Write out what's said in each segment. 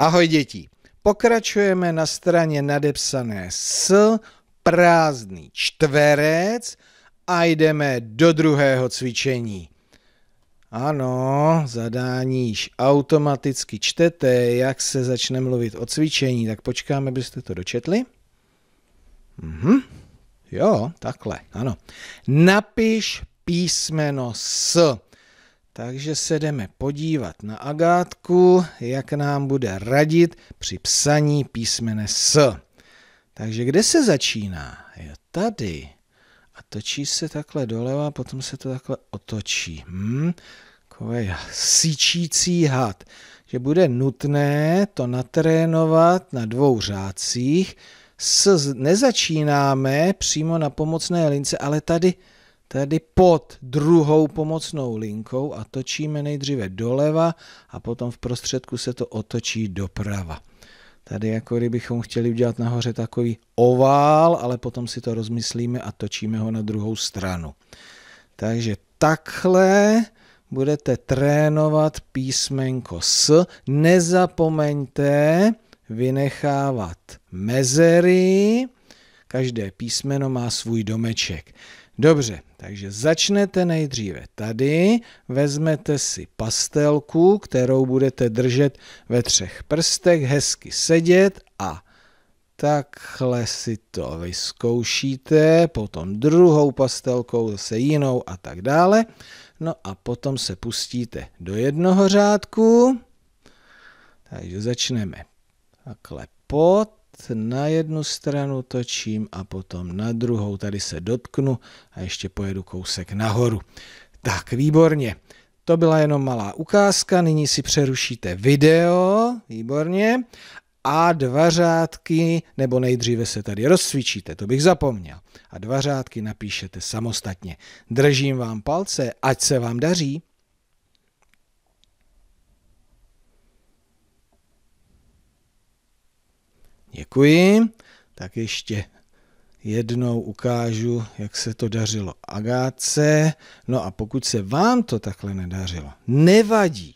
Ahoj děti. Pokračujeme na straně nadepsané s prázdný čtverec a jdeme do druhého cvičení. Ano, zadání již automaticky čtete, jak se začne mluvit o cvičení, tak počkáme, byste to dočetli. Mhm. Jo, takhle, ano. Napiš písmeno S. Takže se jdeme podívat na Agátku, jak nám bude radit při psaní písmene S. Takže kde se začíná? Je tady. A točí se takhle doleva, potom se to takhle otočí. Hmm? Takový syčící had. Že bude nutné to natrénovat na dvou řádcích. S nezačínáme přímo na pomocné lince, ale tady tedy pod druhou pomocnou linkou a točíme nejdříve doleva a potom v prostředku se to otočí doprava. Tady jako kdybychom chtěli udělat nahoře takový ovál, ale potom si to rozmyslíme a točíme ho na druhou stranu. Takže takhle budete trénovat písmenko S. Nezapomeňte vynechávat mezery, Každé písmeno má svůj domeček. Dobře, takže začnete nejdříve tady, vezmete si pastelku, kterou budete držet ve třech prstech, hezky sedět a takhle si to vyzkoušíte, potom druhou pastelkou, zase jinou a tak dále. No a potom se pustíte do jednoho řádku. Takže začneme takhle pod, na jednu stranu točím a potom na druhou. Tady se dotknu a ještě pojedu kousek nahoru. Tak, výborně. To byla jenom malá ukázka, nyní si přerušíte video, výborně, a dva řádky, nebo nejdříve se tady rozcvičíte, to bych zapomněl, a dva řádky napíšete samostatně. Držím vám palce, ať se vám daří. Děkuji. Tak ještě jednou ukážu, jak se to dařilo Agáce. No a pokud se vám to takhle nedařilo, nevadí.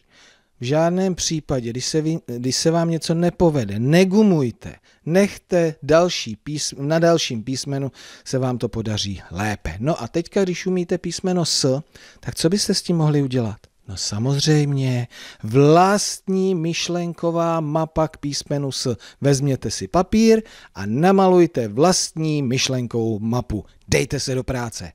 V žádném případě, když se, vy, když se vám něco nepovede, negumujte, nechte další písm, na dalším písmenu se vám to podaří lépe. No a teďka, když umíte písmeno S, tak co byste s tím mohli udělat? No samozřejmě, vlastní myšlenková mapa k písmenu S. Vezměte si papír a namalujte vlastní myšlenkovou mapu. Dejte se do práce.